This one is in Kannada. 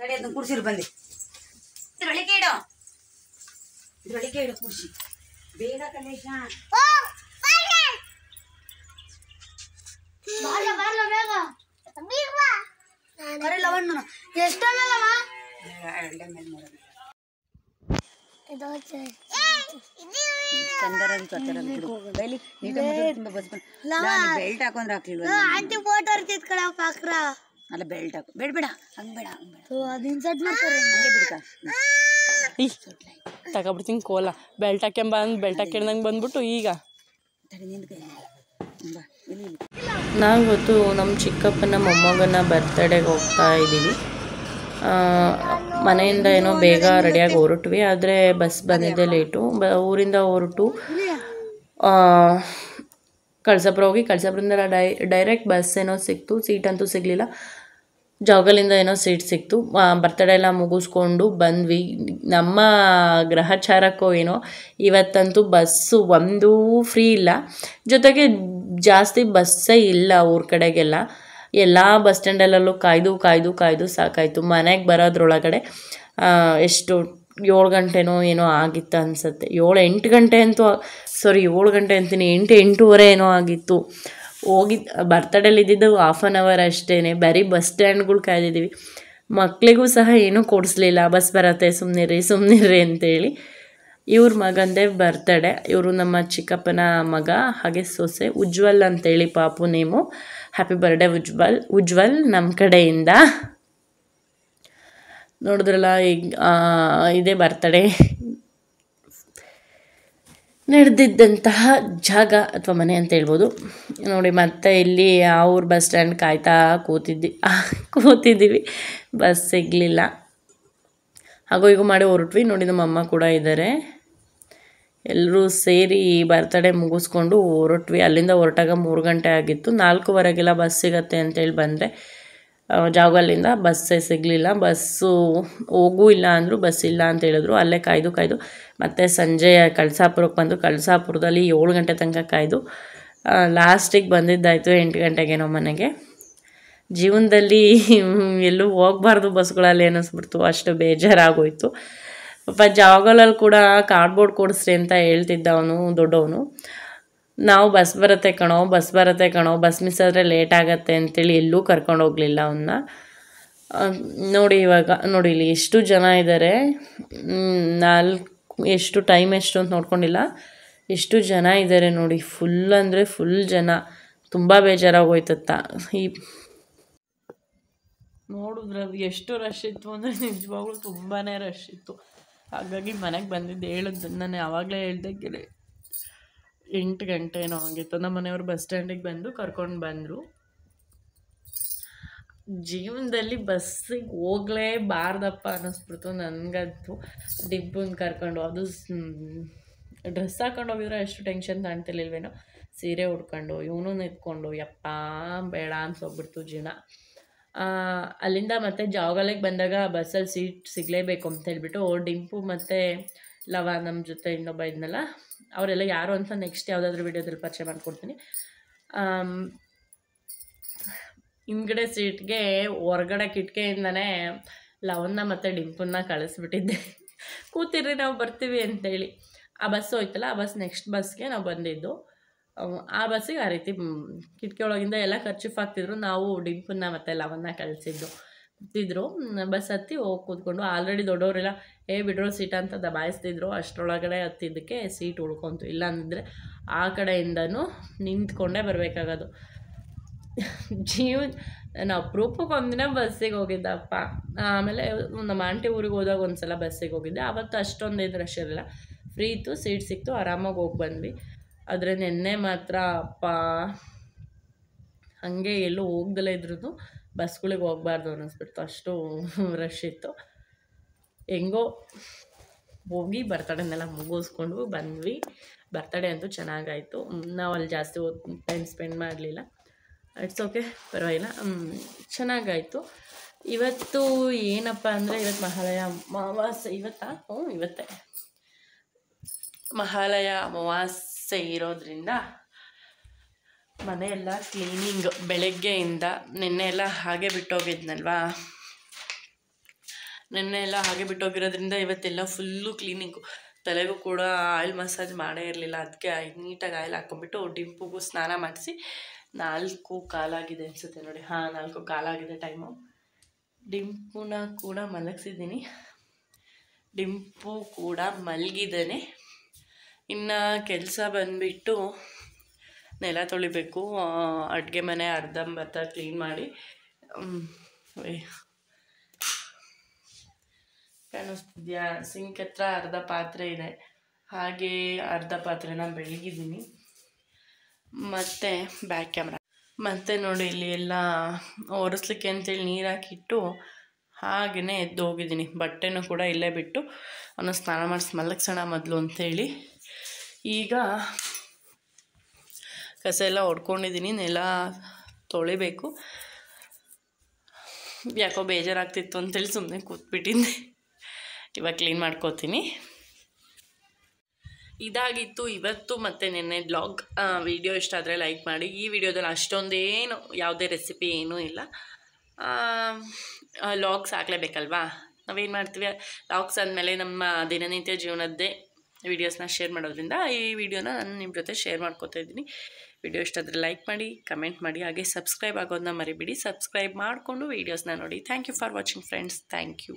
ತಡೆಯದ ಕುಡ್ಸಿರು ಬಂದೆ ಇದ್ರೊಳಗೆ ಇಡು ಇದ್ರೊಳಗೆ ಇಡು ಕುಡ್ಸಿ ಬೇಗ ಕಲೇಶ ಬೆಲ್ಟ್ ಹಾಕೊಂಡ್ರೆ ಹಾಕ್ಲಿಲ್ವಾ ಆಂಟಿ ಫೋಟೋ ಇರ್ತಿತ್ ಕಣ ಪಾಕ್ರಾ ಅಲ್ಲ ಬೆಳ್ಟಾಕು ಬೇಡ ಬೇಡ ಬೇಡ ತಗೊಬಿಡ್ತೀನಿ ಕೋಲ ಬೆಲ್ಟ್ ಹಾಕ್ಯಂಬ ಅಂದ್ ಬೆಲ್ಟ್ ಬಂದ್ಬಿಟ್ಟು ಈಗ ನಾವಿವತ್ತು ನಮ್ಮ ಚಿಕ್ಕಪ್ಪನ ಮೊಮ್ಮಗನ ಬರ್ತಡೇಗೆ ಹೋಗ್ತಾ ಇದ್ದೀವಿ ಮನೆಯಿಂದ ಏನೋ ಬೇಗ ರೆಡಿಯಾಗಿ ಹೊರಟ್ವಿ ಆದರೆ ಬಸ್ ಬಂದಿದ್ದೆ ಲೇಟು ಬ ಊರಿಂದ ಹೊರಟು ಕಳ್ಸಾಪುರ ಹೋಗಿ ಕಳ್ಸಪುರದಿಂದ ಡೈ ಡೈರೆಕ್ಟ್ ಬಸ್ ಏನೋ ಸಿಕ್ತು ಸೀಟ್ ಅಂತೂ ಸಿಗಲಿಲ್ಲ ಜಾಗಲಿಂದ ಏನೋ ಸೀಟ್ ಸಿಕ್ತು ಬರ್ತಡೇ ಎಲ್ಲ ಮುಗಿಸ್ಕೊಂಡು ಬಂದ್ವಿ ನಮ್ಮ ಗ್ರಹಚಾರಕ್ಕೋ ಏನೋ ಇವತ್ತಂತೂ ಬಸ್ಸು ಒಂದೂ ಫ್ರೀ ಇಲ್ಲ ಜೊತೆಗೆ ಜಾಸ್ತಿ ಬಸ್ಸೇ ಇಲ್ಲ ಊರ ಕಡೆಗೆಲ್ಲ ಎಲ್ಲ ಬಸ್ ಸ್ಟ್ಯಾಂಡಲ್ಲೂ ಕಾಯ್ದು ಕಾಯ್ದು ಕಾಯ್ದು ಸಾಕಾಯಿತು ಮನೆಗೆ ಬರೋದ್ರೊಳಗಡೆ ಎಷ್ಟು ಏಳು ಗಂಟೆನೋ ಏನೋ ಆಗಿತ್ತು ಅನಿಸುತ್ತೆ ಏಳು ಎಂಟು ಗಂಟೆ ಅಂತೂ ಸಾರಿ ಏಳು ಗಂಟೆ ಅಂತೀನಿ ಎಂಟು ಎಂಟೂವರೆ ಏನೋ ಆಗಿತ್ತು ಹೋಗಿ ಬರ್ತಡೇಲಿ ಇದ್ದಿದ್ದು ಹಾಫ್ ಆನ್ ಅವರ್ ಅಷ್ಟೇ ಬರೀ ಬಸ್ ಸ್ಟ್ಯಾಂಡ್ಗಳು ಕಾಯ್ದಿದ್ದೀವಿ ಮಕ್ಕಳಿಗೂ ಸಹ ಏನೂ ಕೊಡಿಸ್ಲಿಲ್ಲ ಬಸ್ ಬರತ್ತೆ ಸುಮ್ಮನಿರಿ ಸುಮ್ಮನಿರಿ ಅಂತೇಳಿ ಇವ್ರ ಮಗಂದೇ ಬರ್ತಡೆ ಇವರು ನಮ್ಮ ಚಿಕ್ಕಪ್ಪನ ಮಗ ಹಾಗೆ ಸೊಸೆ ಉಜ್ವಲ್ ಅಂತೇಳಿ ಪಾಪು name happy birthday Ujjwal Ujjwal ನಮ್ಮ ಕಡೆಯಿಂದ ನೋಡಿದ್ರಲ್ಲ ಈಗ ಇದೇ ಬರ್ತಡೇ ನಡೆದಿದ್ದಂತಹ ಜಾಗ ಅಥವಾ ಮನೆ ಅಂತ ಹೇಳ್ಬೋದು ನೋಡಿ ಮತ್ತೆ ಇಲ್ಲಿ ಊರು ಬಸ್ ಸ್ಟ್ಯಾಂಡ್ ಕಾಯ್ತಾ ಕೂತಿದ್ದಿ ಕೂತಿದ್ದೀವಿ ಬಸ್ ಸಿಗಲಿಲ್ಲ ಹಾಗೂ ಈಗ ಮಾಡಿ ಹೊರಟ್ವಿ ನೋಡಿ ನಮ್ಮ ಅಮ್ಮ ಕೂಡ ಇದ್ದಾರೆ ಎಲ್ಲರೂ ಸೇರಿ ಬರ್ತಡೇ ಮುಗಿಸ್ಕೊಂಡು ಹೊರಟ್ವಿ ಅಲ್ಲಿಂದ ಹೊರಟಾಗ ಮೂರು ಗಂಟೆ ಆಗಿತ್ತು ನಾಲ್ಕೂವರೆಗೆಲ್ಲ ಬಸ್ ಸಿಗತ್ತೆ ಅಂತೇಳಿ ಬಂದರೆ ಜಾಗಲ್ಲಿಂದ ಬಸ್ಸೇ ಸಿಗಲಿಲ್ಲ ಬಸ್ಸು ಹೋಗೂ ಇಲ್ಲ ಅಂದರು ಬಸ್ ಇಲ್ಲ ಅಂತ ಹೇಳಿದ್ರು ಅಲ್ಲೇ ಕಾಯ್ದು ಕಾಯ್ದು ಮತ್ತೆ ಸಂಜೆ ಕಳಸಾಪುರಕ್ಕೆ ಬಂದು ಕಳಸಾಪುರದಲ್ಲಿ ಏಳು ಗಂಟೆ ತನಕ ಕಾಯ್ದು ಲಾಸ್ಟಿಗೆ ಬಂದಿದ್ದಾಯಿತು ಎಂಟು ಗಂಟೆಗೆ ನಾವು ಮನೆಗೆ ಜೀವನದಲ್ಲಿ ಎಲ್ಲೂ ಹೋಗ್ಬಾರ್ದು ಬಸ್ಗಳಲ್ಲಿ ಅನ್ನಿಸ್ಬಿಡ್ತು ಅಷ್ಟು ಬೇಜಾರಾಗೋಯಿತು ಪಾಪ ಜಾಗಲಲ್ಲಿ ಕೂಡ ಕಾರ್ಡ್ಬೋರ್ಡ್ ಕೊಡಿಸ್ರಿ ಅಂತ ಹೇಳ್ತಿದ್ದ ಅವನು ದೊಡ್ಡವನು ನಾವು ಬಸ್ ಬರತ್ತೆ ಕಣೋ ಬಸ್ ಬರತ್ತೆ ಕಣೋ ಬಸ್ ಮಿಸ್ ಆದರೆ ಲೇಟ್ ಆಗುತ್ತೆ ಅಂತೇಳಿ ಎಲ್ಲೂ ಕರ್ಕೊಂಡು ಹೋಗಲಿಲ್ಲ ಅವನ್ನ ನೋಡಿ ಇವಾಗ ನೋಡಿ ಇಲ್ಲಿ ಎಷ್ಟು ಜನ ಇದ್ದಾರೆ ನಾಲ್ಕು ಎಷ್ಟು ಟೈಮ್ ಎಷ್ಟು ಅಂತ ನೋಡ್ಕೊಂಡಿಲ್ಲ ಎಷ್ಟು ಜನ ಇದ್ದಾರೆ ನೋಡಿ ಫುಲ್ ಅಂದರೆ ಫುಲ್ ಜನ ತುಂಬ ಬೇಜಾರಾಗೋಯ್ತತ್ತ ಈ ನೋಡಿದ್ರೆ ಅದು ಎಷ್ಟು ರಶ್ ಇತ್ತು ಅಂದರೆ ನಿಜವಾಗ್ಲೂ ತುಂಬಾ ರಶ್ ಇತ್ತು ಹಾಗಾಗಿ ಮನೆಗೆ ಬಂದಿದ್ದು ಹೇಳಿದ್ದು ನಾನು ಯಾವಾಗಲೇ ಹೇಳ್ದೆ ಎಂಟು ಗಂಟೆನೋ ಏನೋ ನಮ್ಮ ಮನೆಯವರು ಬಸ್ ಸ್ಟ್ಯಾಂಡಿಗೆ ಬಂದು ಕರ್ಕೊಂಡು ಬಂದರು ಜೀವನದಲ್ಲಿ ಬಸ್ಸಿಗೆ ಹೋಗಲೇಬಾರ್ದಪ್ಪ ಅನ್ನಿಸ್ಬಿಡ್ತು ನನಗಂತೂ ಡಿಬ್ಬನ್ನು ಕರ್ಕೊಂಡು ಅದು ಡ್ರೆಸ್ ಹಾಕೊಂಡು ಹೋಗಿದ್ರೆ ಅಷ್ಟು ಟೆನ್ಷನ್ ತಾಣ್ತಿರ್ಲಿಲ್ವೇನೋ ಸೀರೆ ಉಡ್ಕೊಂಡು ಇವನು ನಿಂತ್ಕೊಂಡು ಯಪ್ಪ ಬೇಡ ಅನ್ಸೋಗ್ಬಿಡ್ತು ಜೀವನ ಅಲ್ಲಿಂದ ಮತ್ತೆ ಜಾವಗಾಲಕ್ಕೆ ಬಂದಾಗ ಬಸ್ಸಲ್ಲಿ ಸೀಟ್ ಸಿಗಲೇಬೇಕು ಅಂತ ಹೇಳ್ಬಿಟ್ಟು ಡಿಂಪು ಮತ್ತು ಲವ ನಮ್ಮ ಜೊತೆ ಇನ್ನೊಬ್ಬ ಇದ್ನಲ್ಲ ಅವರೆಲ್ಲ ಯಾರು ಅಂತ ನೆಕ್ಸ್ಟ್ ಯಾವುದಾದ್ರೂ ವಿಡಿಯೋದಲ್ಲಿ ಪರಿಚಯ ಮಾಡಿಕೊಡ್ತೀನಿ ಹಿಂದ್ಗಡೆ ಸೀಟ್ಗೆ ಹೊರಗಡೆ ಕಿಟಕಿಯಿಂದನೇ ಲವನ್ನ ಮತ್ತು ಡಿಂಪನ್ನ ಕಳಿಸ್ಬಿಟ್ಟಿದ್ದೆ ಕೂತಿರ್ರಿ ನಾವು ಬರ್ತೀವಿ ಅಂತೇಳಿ ಆ ಬಸ್ ಹೋಯ್ತಲ್ಲ ಆ ಬಸ್ ನೆಕ್ಸ್ಟ್ ಬಸ್ಗೆ ನಾವು ಬಂದಿದ್ದು ಆ ಬಸ್ಸಿಗೆ ಆ ರೀತಿ ಕಿಟಕಿ ಒಳಗಿಂದ ಎಲ್ಲ ಖರ್ಚು ಹಾಕ್ತಿದ್ರು ನಾವು ಡಿಂಪನ್ನ ಮತ್ತು ಲವನ್ನ ಕಳಿಸಿದ್ದು ಇದ್ರು ಬಸ್ ಹತ್ತಿ ಹೋಗಿ ಕೂತ್ಕೊಂಡು ಆಲ್ರೆಡಿ ದೊಡ್ಡವರೆಲ್ಲ ಏ ಬಿಡ್ರೋ ಸೀಟ್ ಅಂತ ದಬಾಯಿಸ್ತಿದ್ರು ಅಷ್ಟರೊಳಗಡೆ ಹತ್ತಿದ್ದಕ್ಕೆ ಸೀಟ್ ಉಳ್ಕೊಂತು ಇಲ್ಲಾಂದರೆ ಆ ಕಡೆಯಿಂದನೂ ನಿಂತ್ಕೊಂಡೇ ಬರಬೇಕಾಗೋದು ಜೀವ ನಾನು ಅಪರೂಪಕ್ಕೆ ಒಂದಿನ ಬಸ್ಸಿಗೆ ಹೋಗಿದ್ದಪ್ಪ ಆಮೇಲೆ ನಮ್ಮ ಆಂಟಿ ಊರಿಗೆ ಹೋದಾಗ ಒಂದು ಸಲ ಬಸ್ಸಿಗೆ ಹೋಗಿದ್ದೆ ಆವತ್ತು ಅಷ್ಟೊಂದು ಇದ್ರೆ ರಶ್ ಇರಲಿಲ್ಲ ಫ್ರೀ ಇತ್ತು ಸೀಟ್ ಸಿಕ್ತು ಆರಾಮಾಗಿ ಹೋಗಿ ಬಂದ್ವಿ ಆದರೆ ನಿನ್ನೆ ಮಾತ್ರ ಅಪ್ಪ ಹಾಗೆ ಎಲ್ಲೂ ಹೋಗ್ದಲ್ಲ ಇದ್ರೂ ಬಸ್ಗಳಿಗೆ ಹೋಗ್ಬಾರ್ದು ಅನ್ನಿಸ್ಬಿಡ್ತು ಅಷ್ಟು ರಶ್ ಇತ್ತು ಹೆಂಗೋ ಹೋಗಿ ಬರ್ತಡೇನೆಲ್ಲ ಮುಗಿಸ್ಕೊಂಡು ಬಂದ್ವಿ ಬರ್ತಡೇ ಅಂತೂ ಚೆನ್ನಾಗಾಯಿತು ನಾವು ಅಲ್ಲಿ ಜಾಸ್ತಿ ಟೈಮ್ ಸ್ಪೆಂಡ್ ಮಾಡಲಿಲ್ಲ ಇಟ್ಸ್ ಓಕೆ ಪರವಾಗಿಲ್ಲ ಚೆನ್ನಾಗಾಯಿತು ಇವತ್ತು ಏನಪ್ಪ ಅಂದರೆ ಇವತ್ತು ಮಹಾಲಯ ಅಮಾವಾಸ್ಯೆ ಇವತ್ತಾ ಹ್ಞೂ ಇವತ್ತೇ ಮಹಾಲಯ ಅಮಾವಾಸ್ಯೆ ಇರೋದ್ರಿಂದ ಮನೆಯೆಲ್ಲ ಕ್ಲೀನಿಂಗ್ ಬೆಳಗ್ಗೆಯಿಂದ ನಿನ್ನೆ ಎಲ್ಲ ಹಾಗೆ ಬಿಟ್ಟೋಗಿದ್ನಲ್ವಾ ನೆನ್ನೆ ಎಲ್ಲ ಹಾಗೆ ಬಿಟ್ಟೋಗಿರೋದ್ರಿಂದ ಇವತ್ತೆಲ್ಲ ಫುಲ್ಲು ಕ್ಲೀನಿಂಗು ತಲೆಗೂ ಕೂಡ ಆಯಿಲ್ ಮಸಾಜ್ ಮಾಡೇ ಇರಲಿಲ್ಲ ಅದಕ್ಕೆ ನೀಟಾಗಿ ಆಯಿಲ್ ಹಾಕ್ಕೊಂಬಿಟ್ಟು ಡಿಂಪುಗೂ ಸ್ನಾನ ಮಾಡಿಸಿ ನಾಲ್ಕು ಕಾಲಾಗಿದೆ ಅನಿಸುತ್ತೆ ನೋಡಿ ಹಾಂ ನಾಲ್ಕು ಕಾಲಾಗಿದೆ ಟೈಮು ಡಿಂಪುನ ಕೂಡ ಮಲಗಿಸಿದ್ದೀನಿ ಡಿಂಪು ಕೂಡ ಮಲಗಿದ್ದಾನೆ ಇನ್ನು ಕೆಲಸ ಬಂದುಬಿಟ್ಟು ನೆಲ ತೊಳಿಬೇಕು ಅಡುಗೆ ಮನೆ ಅರ್ಧ ಅರ್ಧಂಬರ್ಧ ಕ್ಲೀನ್ ಮಾಡಿ ಕಾಣಿಸ್ತಿದ್ಯಾ ಸಿಂಕ್ ಹತ್ರ ಅರ್ಧ ಪಾತ್ರೆ ಇದೆ ಹಾಗೆ ಅರ್ಧ ಪಾತ್ರೆನ ಬೆಳಗಿದ್ದೀನಿ ಮತ್ತು ಬ್ಯಾಕ್ ಕ್ಯಾಮ್ರಾ ಮತ್ತು ನೋಡಿ ಇಲ್ಲಿ ಎಲ್ಲ ಒರೆಸ್ಲಿಕ್ಕೆ ಅಂತೇಳಿ ನೀರು ಹಾಕಿಟ್ಟು ಹಾಗೆಯೇ ಎದ್ದು ಹೋಗಿದ್ದೀನಿ ಬಟ್ಟೆನೂ ಕೂಡ ಇಲ್ಲೇ ಬಿಟ್ಟು ಅವನು ಸ್ನಾನ ಮಾಡಿಸಿ ಮಲಗಿಸೋಣ ಮೊದಲು ಅಂಥೇಳಿ ಈಗ ಕಸ ಎಲ್ಲ ಹೊಡ್ಕೊಂಡಿದ್ದೀನಿ ನೆಲ ತೊಳಿಬೇಕು ಯಾಕೋ ಬೇಜಾರಾಗ್ತಿತ್ತು ಅಂತೇಳಿ ಸುಮ್ಮನೆ ಕೂತ್ಬಿಟ್ಟಿದ್ದೆ ಇವಾಗ ಕ್ಲೀನ್ ಮಾಡ್ಕೋತೀನಿ ಇದಾಗಿತ್ತು ಇವತ್ತು ಮತ್ತು ನಿನ್ನೆ ಬ್ಲಾಗ್ ವಿಡಿಯೋ ಇಷ್ಟ ಆದರೆ ಲೈಕ್ ಮಾಡಿ ಈ ವಿಡಿಯೋದಲ್ಲಿ ಅಷ್ಟೊಂದೇನು ಯಾವುದೇ ರೆಸಿಪಿ ಏನೂ ಇಲ್ಲ ಲಾಗ್ಸ್ ಹಾಕ್ಲೇಬೇಕಲ್ವಾ ನಾವೇನು ಮಾಡ್ತೀವಿ ಲಾಗ್ಸ್ ಅಂದಮೇಲೆ ನಮ್ಮ ದಿನನಿತ್ಯ ಜೀವನದ್ದೇ ವಿಡಿಯೋಸ್ನ ಶೇರ್ ಮಾಡೋದ್ರಿಂದ ಈ ವಿಡಿಯೋನ ನಾನು ನಿಮ್ಮ ಜೊತೆ ಶೇರ್ ಮಾಡ್ಕೋತಾ ಇದ್ದೀನಿ ವಿಡಿಯೋ ಇಷ್ಟಾದರೆ ಲೈಕ್ ಮಾಡಿ ಕಮೆಂಟ್ ಮಾಡಿ ಹಾಗೆ ಸಬ್ಸ್ಕ್ರೈಬ್ ಆಗೋದನ್ನ ಮರಿಬಿಡಿ ಸಬ್ಸ್ಕ್ರೈಬ್ ಮಾಡಿಕೊಂಡು ವೀಡಿಯೋಸ್ನ ನೋಡಿ thank you for watching friends thank you